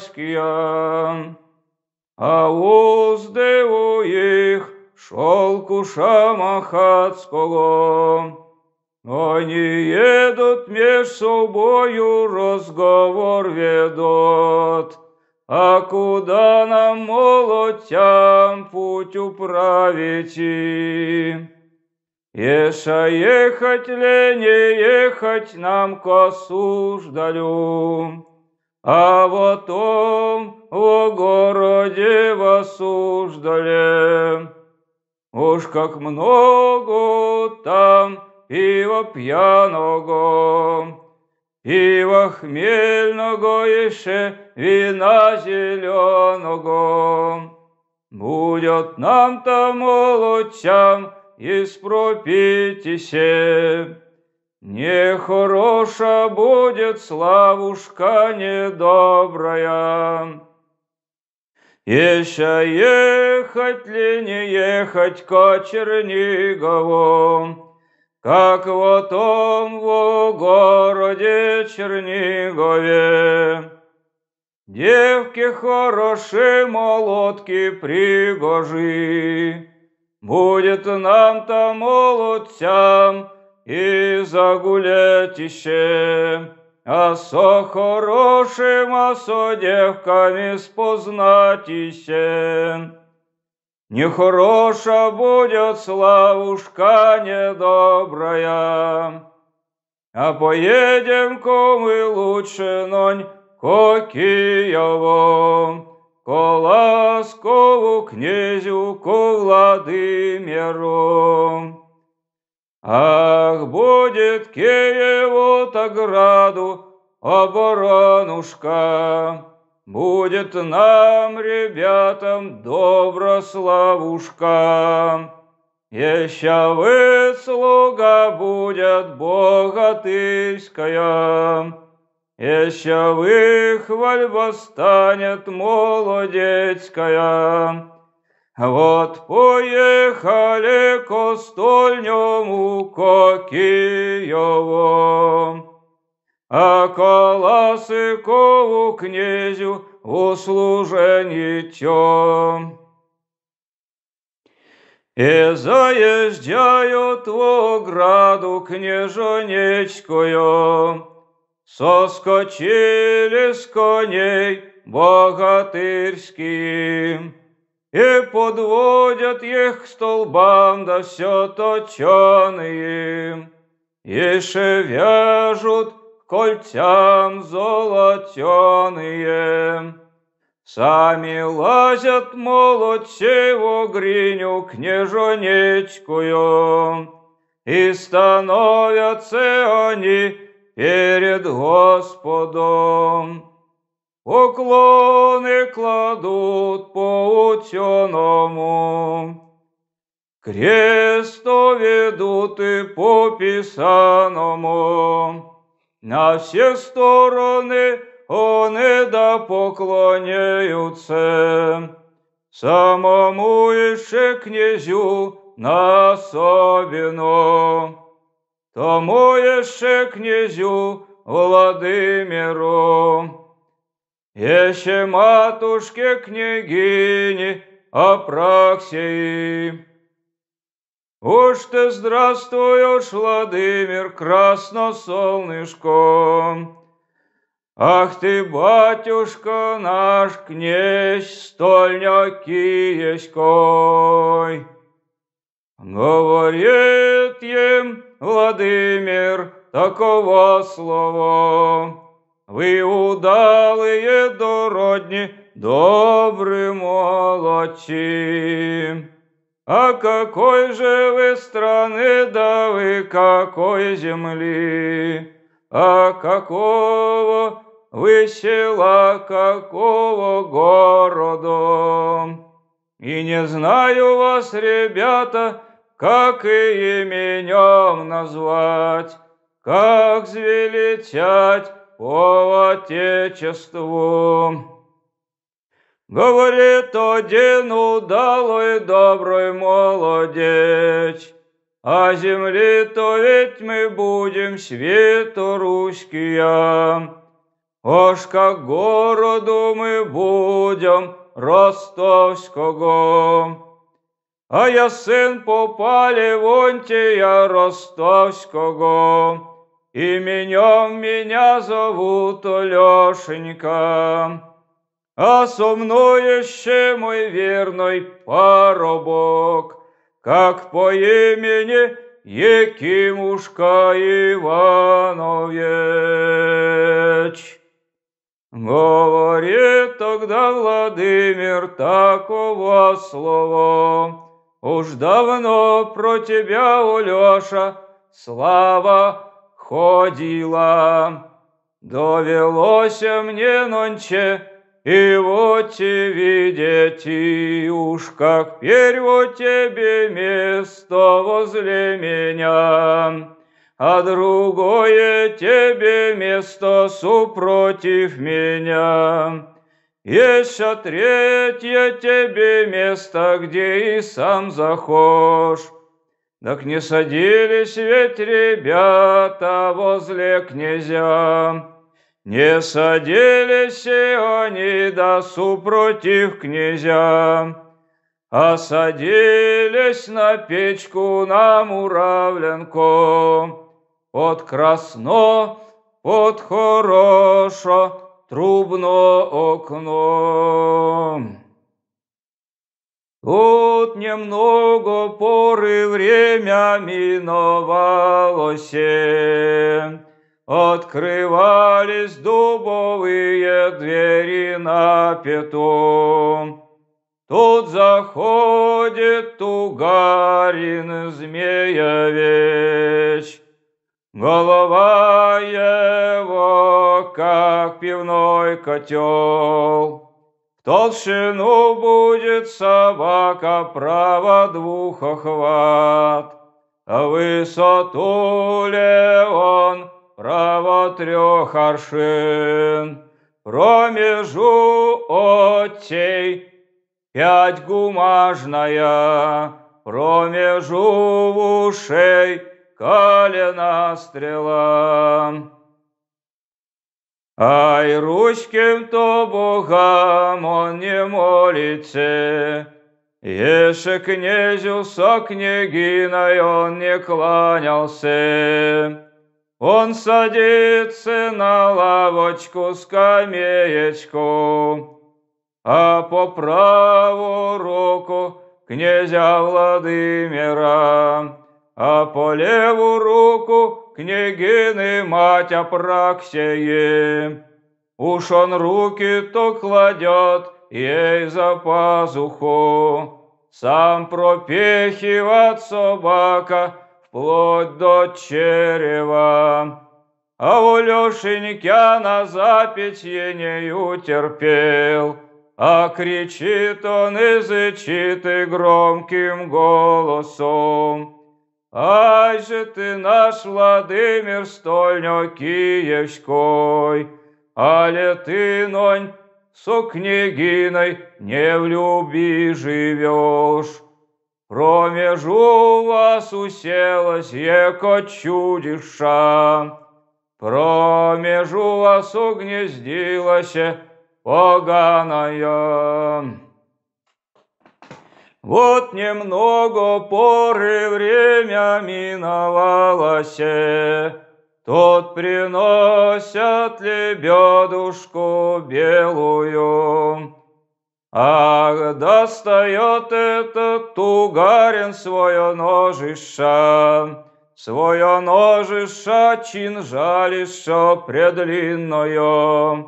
Кавказские, а узды у их шелку шамахатского. Они едут меж собою, разговор ведут, а куда нам, молотям, путь управите? Еша ехать ли не ехать нам к ждалю? А потом в городе восуждали. Уж как много там пива пьяного, Пива хмельного еще вина зеленого. Будет нам-то молодцам испропитесь. Нехороша будет славушка недобрая. Еще ехать ли не ехать ко Чернигову, Как в том в городе Чернигове. Девки хороши, молодки пригожи, Будет нам-то молодцам? И загулять еще, а со хорошим, а со девками спознатище. Нехороша будет славушка недобрая, а поедем-ка мы лучше нонь ко Киеву, ко Ласкову князю, ко Владимиру. Ах, будет Киеву Таграду оборонушка, Будет нам, ребятам, добра славушка. Еще вы, слуга, будет богатырская, Еще вы, хвальба станет молодецкая. Вот поехали к стольному а коласыкову князю услуженитем. И заезжают в ограду княжонечкую, Соскочили с коней богатырским и подводят их к столбам, да все точеные, и вяжут кольцам золотеные. Сами лазят молодцы гриню княжонечкую, и становятся они перед Господом. Поклони кладут по ученому, Кресто ведут по писаному. На все сторони они да поклоняются, Самому еще князю на особенно. Тому еще князю Владимиру. Еще матушке княгини Апраксии. Уж ты здравствуешь, Владимир, красносолнышко. Ах ты, батюшка наш, князь, стольня киевской. Говорит им Владимир такого слова. Ви удалые дородні, добры молодці. А какой же вы страны, да вы какой земли? А какого вы села, какого города? И не знаю вас, ребята, как и именем назвать, как звелетять, по Отечеству. Говорит один удалый добрый молодец, а земли-то ведь мы будем свету русские. Ож как городу мы будем ростовского. А я сын попа Левонтия ростовского. Именем меня зовут Лешенька, А со мной еще мой верный парубок, Как по имени якимушка Иванович. Говорит тогда Владимир такого слова, Уж давно про тебя, Улеша, слава ходила. Довелося мне нонче, и вот те видеть, уж как перво тебе место возле меня, а другое тебе место супротив меня. еще а третье тебе место, где и сам захож. Так не садились ведь ребята возле князя, Не садились они да супротив князя, А садились на печку на муравленку. От красно, от хорошо, трубно окно. Тут немного поры время миновалося, Открывались дубовые двери на пету. Тут заходит Тугарин Змеевич, Голова его, как пивной котел толщину будет собака право двух охват, а высоту леон право трех аршин, промежу оттей пять гумажная, промежу в ушей колена стрела а и ручким-то богам он не молится. Еше князю со княгиной он не кланялся. Он садится на лавочку, скамеечку, а по праву руку князя Владимира, а по левую руку княгины мать Апраксии. Уж он руки то кладет ей за пазуху, сам пропехивает собака вплоть до черева. А у Лешенька на запятье не утерпел, А кричит он и и громким голосом. Ай же ти наш Владимир Стольньо-Киевской, але ты, нонь, со княгиной не в люби живешь. Промежу вас уселась, еко чудиша, Промежу вас угнездилася поганая. Вот немного поры время миновалося, э, Тот приносят лебедушку белую. Ах, достает этот тугарин свое ножиша, Свое ножиша чинжалиша предлинное.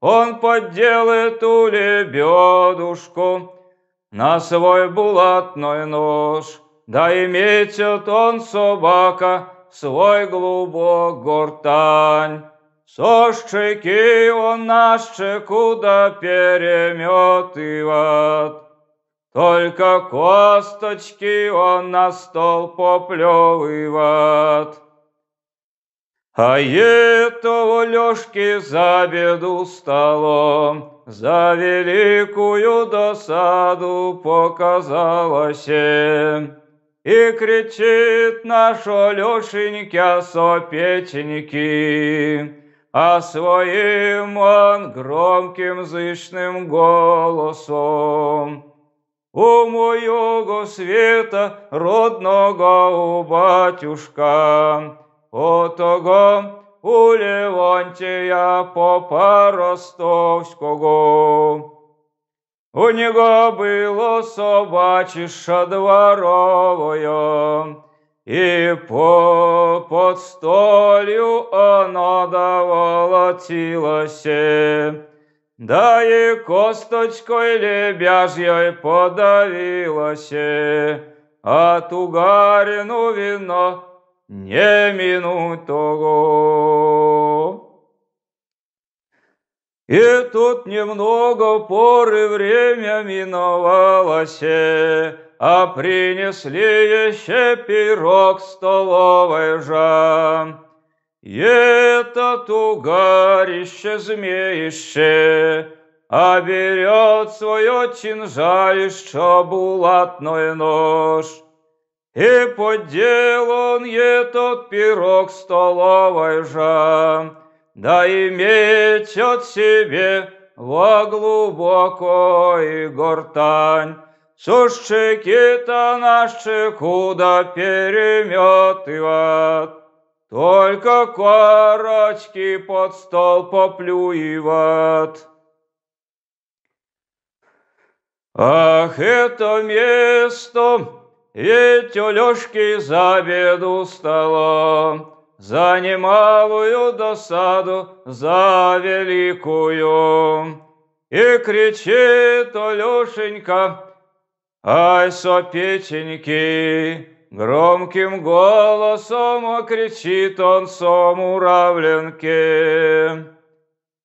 Он подделает у лебедушку, на свой булатной нож, да и метит он собака свой глубок гортань. Со щеки он на щеку да переметывает, Только косточки он на стол поплевывает. А этого Лёшки за беду столом за великую досаду показалось. И кричит наш Олешенька сопеченьки, А своим он громким зычным голосом. У моего света родного у батюшка, О того у Левонтия попа ростовського. У него было собачіша дворовое, и по подстолю оно давало да и косточкой лебяжьей подавилося, а тугарину вино неминутого. И тут немного поры время миновалось, а принесли еще пирог столовой жам. И этот угарище змеище, а берет свое чинжалище булатной нож — и подел он е тот пирог столовой же, да иметь от себе во глубокой гортань, сущеки-то наши куда переметывать. Только корочки под стол поплюиват. Ах, это место ведь у Лёшки за беду стало, за немалую досаду, за великую. И кричит Олешенька, ай, сопеченьки, громким голосом кричит он сомуравленке.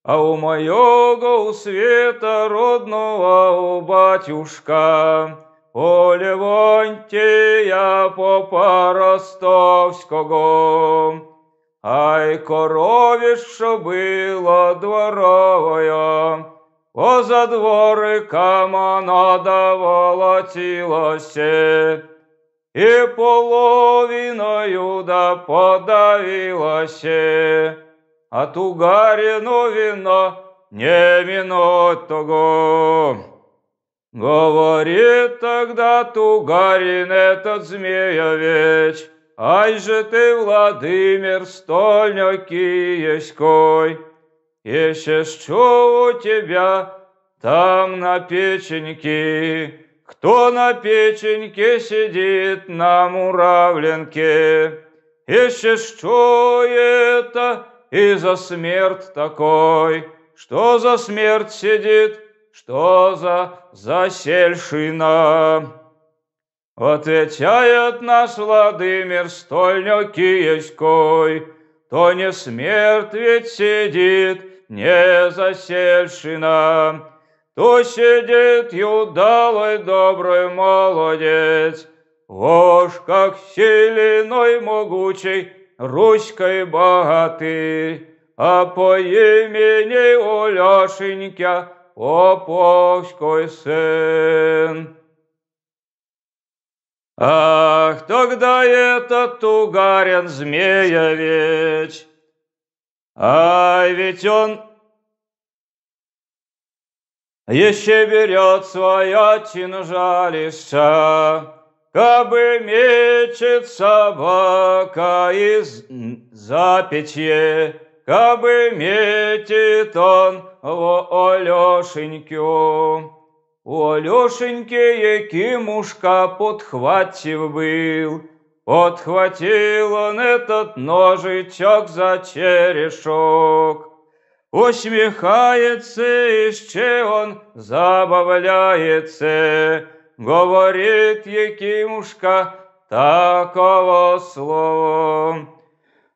А у моего у света родного, у батюшка, у Левонтія попа а й корові, що било дворовою, поза дворикам надавала цілося, і половиною да подавилося, а тугарину вино не вино того. Говорит тогда Тугарин этот змеевеч, Ай же ты, Владимир, столь киевской, Еще что у тебя там на печеньке, Кто на печеньке сидит на муравленке? Еще что это и за смерть такой, Что за смерть сидит что за засельшина. Отвечает наш Владимир Стольня Киевской, то не смерть ведь сидит, не засельшина. То сидит юдалой добрый молодец, Вож, как сильной могучий, Руськой богатый, А по имени Оляшенька оповской сын. Ах, тогда это Тугарин ведь, а ведь он еще берет свое чинжалище, Кабы мечет собака из запечья кабы метит он в Олешеньку. У Олешеньки Якимушка подхватив был, Подхватил он этот ножичок за черешок. Усмехается, іще он забавляется, говорит Якимушка такого слова.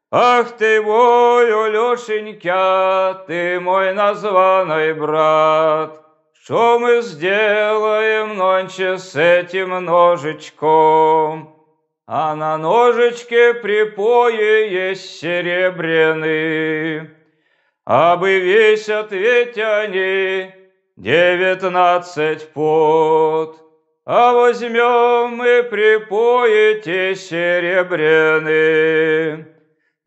Ах ты мой, Олешенька, ты мой названный брат, Что мы сделаем нонче с этим ножичком? А на ножичке припои есть серебряные, бы весят ведь они девятнадцать пот, А возьмем мы припои те серебряные.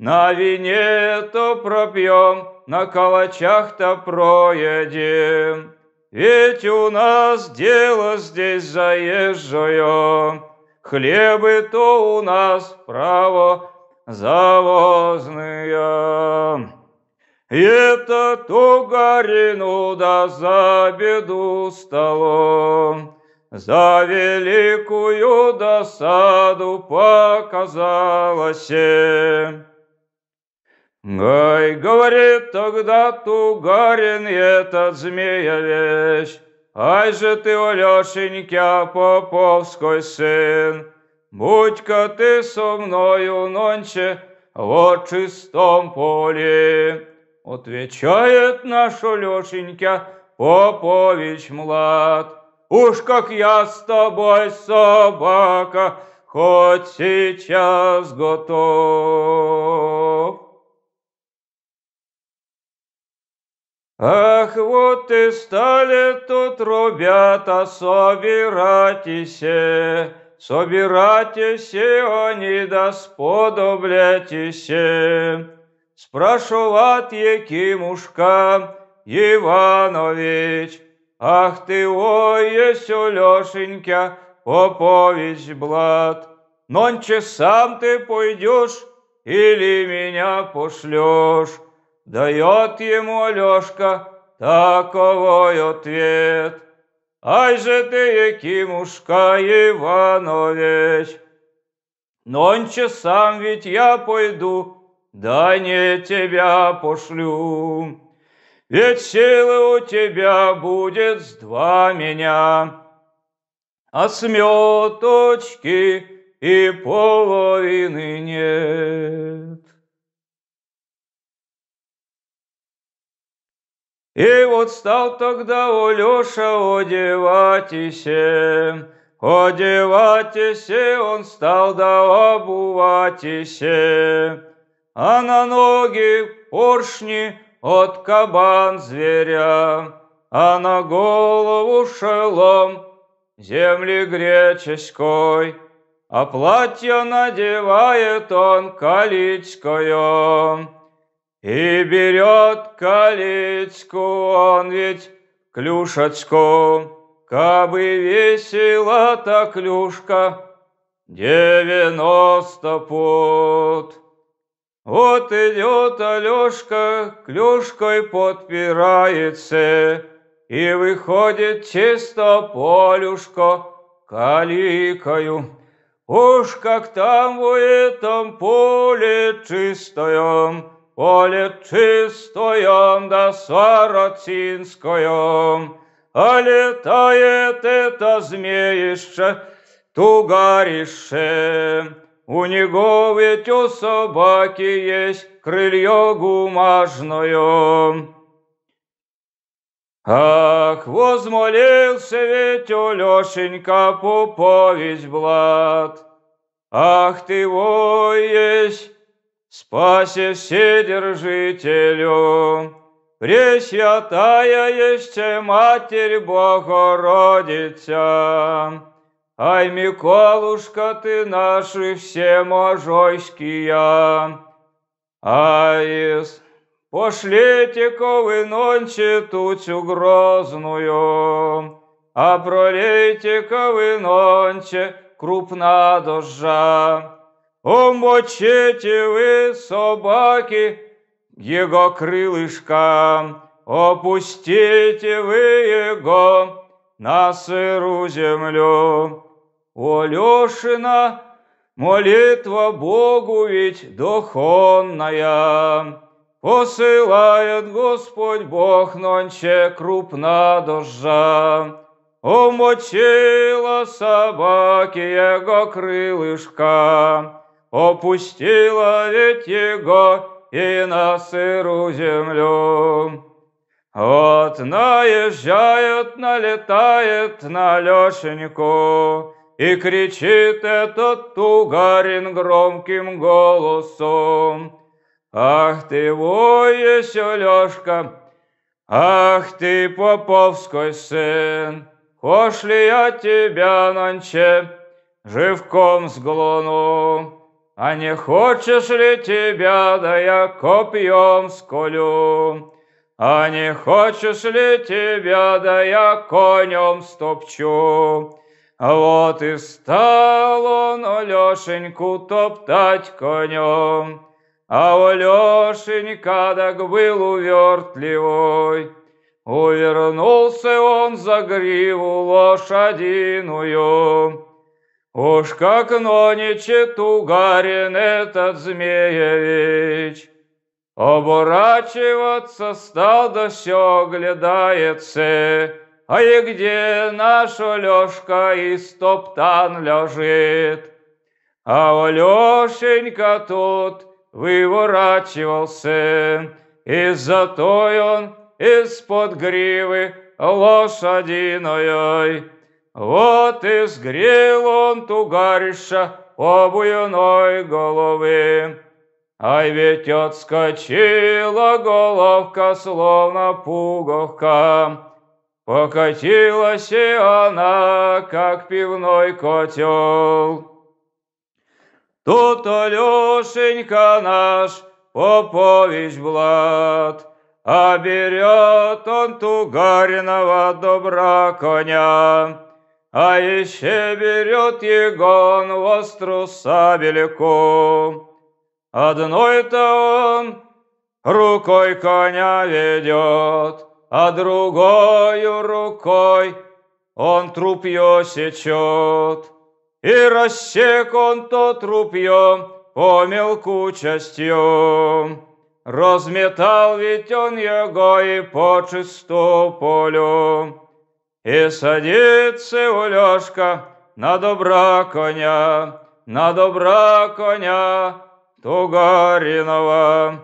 На вине-то пропьем, на калачах-то проедем. Ведь у нас дело здесь заезжое, Хлебы-то у нас, право, завозные. Это ту горину да за беду столом, За великую досаду показалось. Гай говорит тогда Тугарин этот змея змеевещ, Ай же ты, Олешенька, поповской сын, Будь-ка ты со мною нонче в чистом поле. Отвечает наш Олешенька, Попович млад, Уж как я с тобой, собака, хоть сейчас готов. Ах, вот и стали тут, ребята, собирайтесь, собирайтесь, они да сподобляйтесь. Спрашиват Якимушка Иванович, ах ты, ой, есть у Лешенька, попович блад. Нонче сам ты пойдешь или меня пошлешь? Дает ему Алешка таковой ответ. Ай же ты, Якимушка Иванович, Нонче сам ведь я пойду, да не тебя пошлю. Ведь силы у тебя будет с два меня, А сметочки и половины нет. И вот стал тогда Улюша одеватися, одеватися он стал да обуватися, а на ноги поршни от кабан зверя, а на голову шелом земли греческой, а платье надевает он калицкое. И берет колечку он ведь клюшечку, Кабы весела та клюшка девяносто пот. Вот идет Алешка, клюшкой подпирается, И выходит чисто полюшко каликою. Уж как там в этом поле чистоем. Поле чистое, да сорочинскою, А летает это змеище, тугарище. У него ведь у собаки есть крылье гумажное. Ах, возмолился ведь у Лешенька поповесь блад. Ах ты, во Спасе Вседержителю, Пресвятая есть Матерь Богородица. Ай, Миколушка, ты наши все можойские. Аис, пошлите-ка вы нонче тучу грозную, А пролейте-ка вы нонче крупна дожжа. Умочите вы, собаки, его крылышка, опустите вы его на сыру землю. О, Лешина, молитва Богу ведь духовная. Посылает Господь Бог нонче крупна дожжа. Умочила собаки его крылышка опустила ведь его и на сыру землю. Вот наезжает, налетает на Лешеньку, и кричит этот тугарин громким голосом. Ах ты, вой Лешка, ах ты, поповской сын, Хошь ли я тебя нонче живком сглону? А не хочешь ли тебя, да я копьем сколю? А не хочешь ли тебя, да я конем стопчу? Вот и стал он Олешеньку топтать конем, А Олешенька так был увертливой. Увернулся он за гриву лошадиную, Уж как нониче тугарен этот змеевич, Оборачиваться стал стадо все глядается, А и где наш Лешка и стоптан лежит. А Лешенька тут выворачивался, И зато он из-под гривы лошадиной вот и сгрел он тугариша обуяной головы. А ведь отскочила головка, словно пуговка. Покатилась и она, как пивной котел. Тут Алешенька наш попович блад, А берет он тугариного добра коня а еще берет Егон востру сабельку. Одной-то он рукой коня ведет, а другою рукой он трупье сечет. И рассек он то трупье по мелку частью. Разметал ведь он его и по чисту полю. И садится Олешка на добра коня, на добра коня Тугаринова.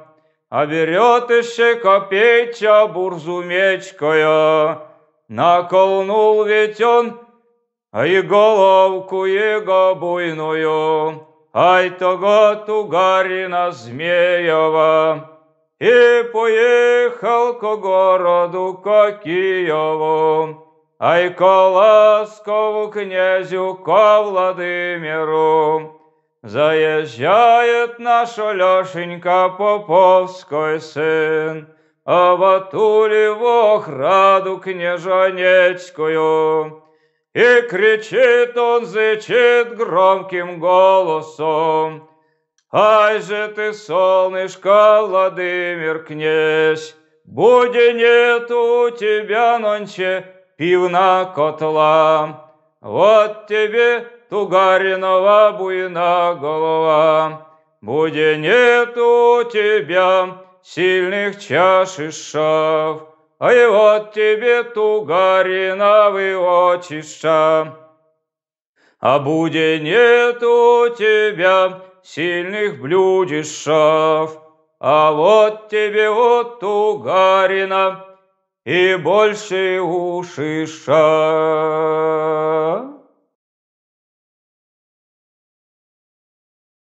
А берет еще копейча бурзумечкою, Наколнул ведь он, а и головку его буйную, Ай того Тугарина Змеева. И поехал к городу, к Киеву. Айко ласкову князю ко Владимиру. Заезжает наш Лешенька Поповской сын, А ватули в охраду княжанецкую. И кричит он, зычит громким голосом, Ай же ты, солнышко, Владимир князь, Буде нет у тебя нонче пивна котла. Вот тебе тугаринова буйна голова, Буде нет у тебя сильных чаш чашишев, А и вот тебе Тугариновый очища. А буде нет у тебя сильных блюдишев, А вот тебе вот тугарина и больше ушиша.